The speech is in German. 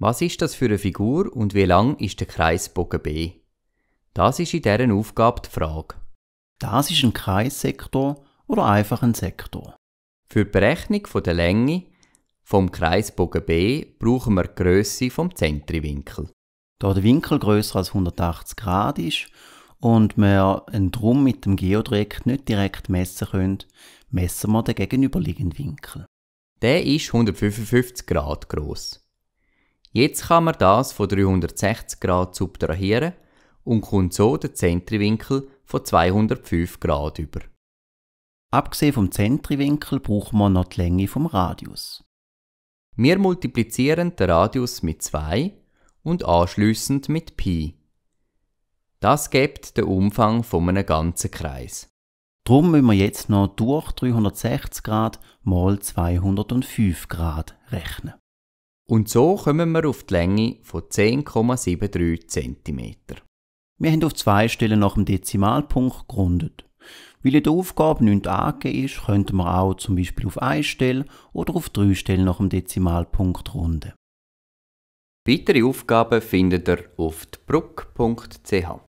Was ist das für eine Figur und wie lang ist der Kreisbogen B? Das ist in deren Aufgabe die Frage. Das ist ein Kreissektor oder einfach ein Sektor. Für die Berechnung der Länge vom Kreisbogen B brauchen wir die Grösse vom Zentriwinkel. Da der Winkel größer als 180 Grad ist und wir einen Drum mit dem Geodreieck nicht direkt messen können, messen wir den gegenüberliegenden Winkel. Der ist 155 Grad groß. Jetzt kann man das von 360 Grad subtrahieren und kommt so den Zentriwinkel von 205 Grad über. Abgesehen vom Zentriwinkel braucht man noch die Länge vom Radius. Wir multiplizieren den Radius mit 2 und anschließend mit Pi. Das gibt den Umfang von einem ganzen Kreis. Drum müssen wir jetzt noch durch 360 Grad mal 205 Grad rechnen. Und so kommen wir auf die Länge von 10,73 cm. Wir haben auf zwei Stellen nach dem Dezimalpunkt gerundet. Weil in der Aufgabe nicht angegeben ist, könnten wir auch zum Beispiel auf eine Stelle oder auf drei Stellen nach dem Dezimalpunkt runden. Weitere Aufgaben findet ihr auf bruck.ch.